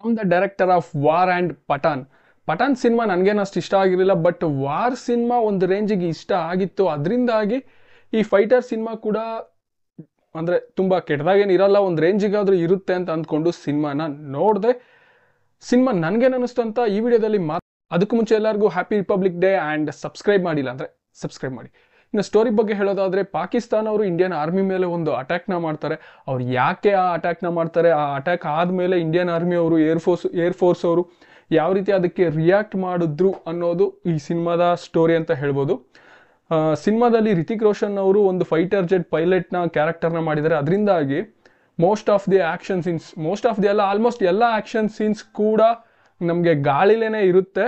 from the director of war and Pathaan Pathaan cinema ಅಷ್ಟು ಇಷ್ಟ ಆಗಿರಲಿಲ್ಲ ಬಟ್ ವಾರ್ ಸಿನಿಮಾ ಒಂದು ರೇಂಜಿಗೆ ಇಷ್ಟ ಆಗಿತ್ತು ಅದರಿಂದಾಗಿ ಈ ಫೈಟರ್ ಸಿನಿಮಾ ಕೂಡ ಅಂದರೆ ತುಂಬ ಕೆಟ್ಟದಾಗೇನು ಇರಲ್ಲ ಒಂದು ರೇಂಜಿಗಾದರೂ ಇರುತ್ತೆ ಅಂತ ಅಂದ್ಕೊಂಡು ಸಿನಿಮಾನ ನೋಡಿದೆ ಸಿನಿಮಾ ನನಗೇನು ಅನ್ನಿಸ್ತು ಅಂತ ಈ ವಿಡಿಯೋದಲ್ಲಿ ಮಾತು ಅದಕ್ಕೂ ಮುಂಚೆ ಎಲ್ಲರಿಗೂ happy republic day and subscribe ಮಾಡಿಲ್ಲ ಅಂದರೆ ಸಬ್ಸ್ಕ್ರೈಬ್ ಮಾಡಿ ಇನ್ನು ಸ್ಟೋರಿ ಬಗ್ಗೆ ಹೇಳೋದಾದರೆ ಪಾಕಿಸ್ತಾನ ಅವರು ಇಂಡಿಯನ್ ಆರ್ಮಿ ಮೇಲೆ ಒಂದು ಅಟ್ಯಾಕ್ನ ಮಾಡ್ತಾರೆ ಅವ್ರು ಯಾಕೆ ಆ ಅಟ್ಯಾಕ್ನ ಮಾಡ್ತಾರೆ ಆ ಅಟ್ಯಾಕ್ ಆದಮೇಲೆ ಇಂಡಿಯನ್ ಆರ್ಮಿ ಅವರು ಏರ್ ಫೋರ್ಸ್ ಏರ್ ಫೋರ್ಸ್ ಅವರು ಯಾವ ರೀತಿ ಅದಕ್ಕೆ ರಿಯಾಕ್ಟ್ ಮಾಡಿದ್ರು ಅನ್ನೋದು ಈ ಸಿನಿಮಾದ ಸ್ಟೋರಿ ಅಂತ ಹೇಳ್ಬೋದು ಸಿನಿಮಾದಲ್ಲಿ ರಿತಿಕ್ ರೋಷನ್ ಅವರು ಒಂದು ಫೈಟರ್ ಜೆಟ್ ಪೈಲಟ್ನ ಕ್ಯಾರೆಕ್ಟರ್ನ ಮಾಡಿದ್ದಾರೆ ಅದರಿಂದಾಗಿ most of the action scenes most of the ಎಲ್ಲ ಆಲ್ಮೋಸ್ಟ್ ಎಲ್ಲ ಆ್ಯಕ್ಷನ್ ಸೀನ್ಸ್ ಕೂಡ ನಮಗೆ ಗಾಳಿಲೇನೆ ಇರುತ್ತೆ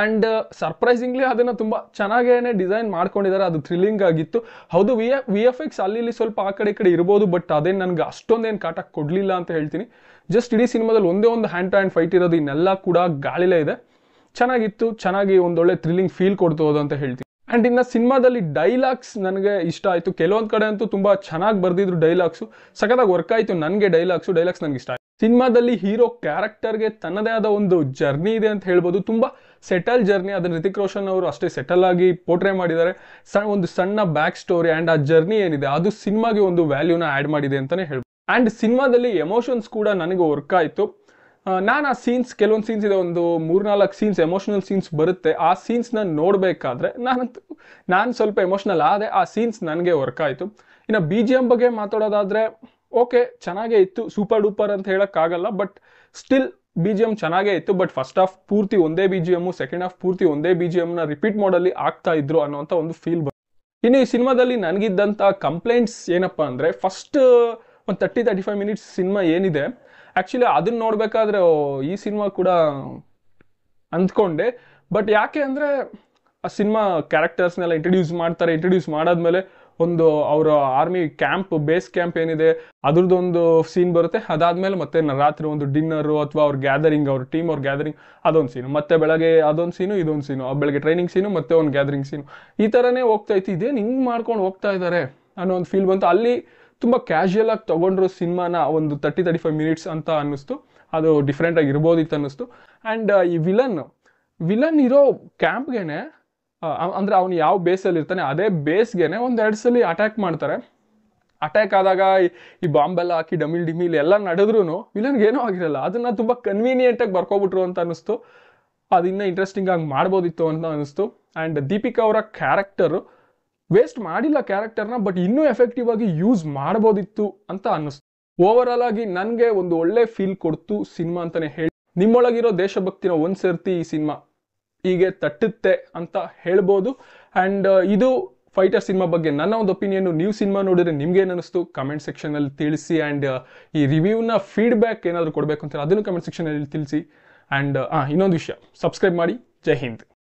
ಆ್ಯಂಡ್ ಸರ್ಪ್ರೈಸಿಂಗ್ಲಿ ಅದನ್ನು ತುಂಬ ಚೆನ್ನಾಗೇ ಡಿಸೈನ್ ಮಾಡ್ಕೊಂಡಿದ್ದಾರೆ ಅದು ಥ್ರಿಲ್ಲಿಂಗ್ ಆಗಿತ್ತು ಹೌದು V A V F X ಅಲ್ಲಿ ಇಲ್ಲಿ ಸ್ವಲ್ಪ ಆ ಕಡೆ ಈ ಕಡೆ ಇರ್ಬೋದು ಬಟ್ ಅದೇನು ನನಗೆ ಅಷ್ಟೊಂದೇನು ಕಾಟ ಕೊಡಲಿಲ್ಲ ಅಂತ ಹೇಳ್ತೀನಿ ಜಸ್ಟ್ ಇಡೀ ಸಿನಿಮಾದಲ್ಲಿ ಒಂದೇ ಒಂದು ಹ್ಯಾಂಡ್ ಟು ಹ್ಯಾಂಡ್ ಫೈಟ್ ಇರೋದು ಇನ್ನೆಲ್ಲ ಕೂಡ ಗಾಳಿಲೇ ಇದೆ ಚೆನ್ನಾಗಿತ್ತು ಚೆನ್ನಾಗಿ ಒಂದೊಳ್ಳೆ ಥ್ರಿಲ್ಲಿಂಗ್ ಫೀಲ್ ಕೊಡ್ತು ಅಂತ ಹೇಳ್ತೀನಿ ಆ್ಯಂಡ್ ಇನ್ನು ಸಿನಿಮಾದಲ್ಲಿ ಡೈಲಾಗ್ಸ್ ನನಗೆ ಇಷ್ಟ ಆಯಿತು ಕೆಲವೊಂದು ಕಡೆ ಅಂತೂ ತುಂಬ ಚೆನ್ನಾಗಿ ಬರೆದಿದ್ರು ಡೈಲಾಗ್ಸು ಸಖತ್ತಾಗಿ ವರ್ಕ್ ಆಯಿತು ನನಗೆ ಡೈಲಾಗ್ಸು ಡೈಲಾಗ್ಸ್ ನನಗೆ ಇಷ್ಟ ಆಯಿತು ಸಿನಿಮಾದಲ್ಲಿ ಹೀರೋ ಕ್ಯಾರೆಕ್ಟರ್ಗೆ ತನ್ನದೇ ಆದ ಒಂದು ಜರ್ನಿ ಇದೆ ಅಂತ ಹೇಳ್ಬೋದು ತುಂಬ ಸೆಟಲ್ ಜರ್ನಿ ಅದನ್ನು ರಿತಿಕ್ ರೋಷನ್ ಅವರು ಅಷ್ಟೇ ಸೆಟಲ್ ಆಗಿ ಪೋಟ್ರೆ ಮಾಡಿದ್ದಾರೆ ಸಣ್ಣ ಒಂದು ಸಣ್ಣ ಬ್ಯಾಕ್ ಸ್ಟೋರಿ ಆ್ಯಂಡ್ ಆ ಜರ್ನಿ ಏನಿದೆ ಅದು ಸಿನಿಮಾಗೆ ಒಂದು ವ್ಯಾಲ್ಯೂನ ಆ್ಯಡ್ ಮಾಡಿದೆ ಅಂತಲೇ ಹೇಳ್ಬೋದು ಆ್ಯಂಡ್ ಸಿನಿಮಾದಲ್ಲಿ ಎಮೋಷನ್ಸ್ ಕೂಡ ನನಗೆ ವರ್ಕ್ ಆಯಿತು ನಾನು ಆ ಸೀನ್ಸ್ ಕೆಲವೊಂದು ಸೀನ್ಸ್ ಇದೆ ಒಂದು ಮೂರ್ನಾಲ್ಕು ಸೀನ್ಸ್ ಎಮೋಷನಲ್ ಸೀನ್ಸ್ ಬರುತ್ತೆ ಆ ಸೀನ್ಸ್ನ ನೋಡಬೇಕಾದ್ರೆ ನಾನು ನಾನು ಸ್ವಲ್ಪ ಎಮೋಷ್ನಲ್ ಆದರೆ ಆ ಸೀನ್ಸ್ ನನಗೆ ವರ್ಕ್ ಆಯಿತು ಇನ್ನು ಬಿ ಜಿ ಎಂ ಬಗ್ಗೆ ಮಾತಾಡೋದಾದರೆ ಓಕೆ ಚೆನ್ನಾಗೇ ಇತ್ತು ಸೂಪರ್ ಡೂಪರ್ ಅಂತ ಹೇಳೋಕ್ಕಾಗಲ್ಲ but still B G M ಚೆನ್ನಾಗೇ ಇತ್ತು ಬಟ್ ಫಸ್ಟ್ ಹಾಫ್ ಪೂರ್ತಿ ಒಂದೇ B G M second half ಪೂರ್ತಿ ಒಂದೇ ಬಿ ಜಿ ನ ರಿಪೀಟ್ ಮಾಡಲ್ಲಿ ಆಗ್ತಾ ಇದ್ರು ಅನ್ನೋಂಥ ಒಂದು ಫೀಲ್ ಬಂತು ಇನ್ನು ಈ ಸಿನಿಮಾದಲ್ಲಿ ನನಗಿದ್ದಂಥ ಕಂಪ್ಲೇಂಟ್ಸ್ ಏನಪ್ಪ ಅಂದ್ರೆ ಫಸ್ಟ್ ಒಂದು ತರ್ಟಿ ತರ್ಟಿ ಫೈವ್ ಮಿನಿಟ್ಸ್ ಸಿನಿಮಾ ಏನಿದೆ ಆ್ಯಕ್ಚುಲಿ ಅದನ್ನ ನೋಡಬೇಕಾದ್ರೆ ಈ ಸಿನಿಮಾ ಕೂಡ ಅಂದ್ಕೊಂಡೆ ಬಟ್ ಯಾಕೆ ಅಂದ್ರೆ ಆ ಸಿನಿಮಾ ಕ್ಯಾರೆಕ್ಟರ್ಸ್ನೆಲ್ಲ ಇಂಟ್ರೊಡ್ಯೂಸ್ ಮಾಡ್ತಾರೆ ಇಂಟ್ರೊಡ್ಯೂಸ್ ಮಾಡಾದ್ಮೇಲೆ ಒಂದು ಅವರ ಆರ್ಮಿ ಕ್ಯಾಂಪ್ ಬೇಸ್ ಕ್ಯಾಂಪ್ ಏನಿದೆ ಅದ್ರದ್ದೊಂದು ಸೀನ್ ಬರುತ್ತೆ ಅದಾದ್ಮೇಲೆ ಮತ್ತೆ ರಾತ್ರಿ ಒಂದು ಡಿನ್ನರು ಅಥವಾ ಅವ್ರ ಗ್ಯಾದರಿಂಗ್ ಅವ್ರ ಟೀಮ್ ಅವ್ರ ಗ್ಯಾದರಿಂಗ್ ಅದೊಂದು ಸೀನು ಮತ್ತೆ ಬೆಳಗ್ಗೆ ಅದೊಂದು ಸೀನು ಇದೊಂದು ಸೀನು ಬೆಳಗ್ಗೆ ಟ್ರೈನಿಂಗ್ ಸೀನು ಮತ್ತೆ ಒಂದು ಗ್ಯಾದರಿಂಗ್ ಸೀನು ಈ ಥರನೇ ಹೋಗ್ತಾ ಇತ್ತು ಇದೇನು ಹಿಂಗೆ ಮಾಡ್ಕೊಂಡು ಹೋಗ್ತಾ ಇದ್ದಾರೆ ಅನ್ನೋ ಒಂದು ಫೀಲ್ ಬಂತು ಅಲ್ಲಿ ತುಂಬ ಕ್ಯಾಶುಯಲ್ ಆಗಿ ತೊಗೊಂಡ್ರು ಸಿನಿಮಾನ ಒಂದು ತರ್ಟಿ ತರ್ಟಿ ಫೈವ್ ಮಿನಿಟ್ಸ್ ಅಂತ ಅನ್ನಿಸ್ತು ಅದು ಡಿಫ್ರೆಂಟಾಗಿ ಇರ್ಬೋದಿತ್ತು ಅನ್ನಿಸ್ತು ಆ್ಯಂಡ್ ಈ ವಿಲನ್ ವಿಲನ್ ಇರೋ ಕ್ಯಾಂಪ್ಗೆ ಅಂದರೆ ಅವನು ಯಾವ ಬೇಸಲ್ಲಿ ಇರ್ತಾನೆ ಅದೇ ಬೇಸ್ಗೆನೆ ಒಂದು ಎರಡು ಸಲ ಅಟ್ಯಾಕ್ ಮಾಡ್ತಾರೆ ಅಟ್ಯಾಕ್ ಆದಾಗ ಈ ಬಾಂಬೆಲ್ಲ ಹಾಕಿ ಡಮಿಲ್ ಡಿಮಿಲ್ ಎಲ್ಲ ನಡೆದ್ರೂ ವಿಲನ್ಗೆ ಏನೂ ಆಗಿರಲ್ಲ ಅದನ್ನು ತುಂಬ ಆಗಿ ಬರ್ಕೊಬಿಟ್ರು ಅಂತ ಅನ್ನಿಸ್ತು ಅದಿನ್ನ ಇಂಟ್ರೆಸ್ಟಿಂಗ್ ಆಗಿ ಮಾಡ್ಬೋದಿತ್ತು ಅಂತ ಅನಿಸ್ತು ಆ್ಯಂಡ್ ದೀಪಿಕಾ ಅವರ ಕ್ಯಾರೆಕ್ಟರು ವೇಸ್ಟ್ ಮಾಡಿಲ್ಲ ಕ್ಯಾರೆಕ್ಟರ್ನ ಬಟ್ ಇನ್ನೂ ಎಫೆಕ್ಟಿವ್ ಆಗಿ ಯೂಸ್ ಮಾಡ್ಬೋದಿತ್ತು ಅಂತ ಅನ್ನಿಸ್ತು ಓವರ್ ಆಲ್ ಆಗಿ ನನಗೆ ಒಂದು ಒಳ್ಳೆ ಫೀಲ್ ಕೊಡ್ತು ಸಿನಿಮಾ ಅಂತಲೇ ಹೇಳಿ ನಿಮ್ಮೊಳಗಿರೋ ದೇಶಭಕ್ತಿನ ಒಂದು ಸೇರ್ತಿ ಈ ಸಿನಿಮಾ ಹೀಗೆ ತಟ್ಟುತ್ತೆ ಅಂತ ಹೇಳ್ಬೋದು ಆ್ಯಂಡ್ uh, ಇದು ಫೈಟರ್ ಸಿನಿಮಾ ಬಗ್ಗೆ ನನ್ನ ಒಂದು ಒಪಿನಿಯನ್ನು ನೀವು ಸಿನಿಮಾ ನೋಡಿದ್ರೆ ನಿಮ್ಗೆ ಅನಿಸ್ತು ಕಮೆಂಟ್ ಸೆಕ್ಷನಲ್ಲಿ ತಿಳಿಸಿ ಆ್ಯಂಡ್ uh, ಈ ರಿವ್ಯೂನ ಫೀಡ್ಬ್ಯಾಕ್ ಏನಾದರೂ ಕೊಡಬೇಕು ಅಂತಾರೆ ಅದನ್ನು ಕಮೆಂಟ್ ಸೆಕ್ಷನಲ್ಲಿ ತಿಳಿಸಿ uh, ಆ್ಯಂಡ್ ಇನ್ನೊಂದು ವಿಷಯ ಸಬ್ಸ್ಕ್ರೈಬ್ ಮಾಡಿ ಜೈ ಹಿಂದ್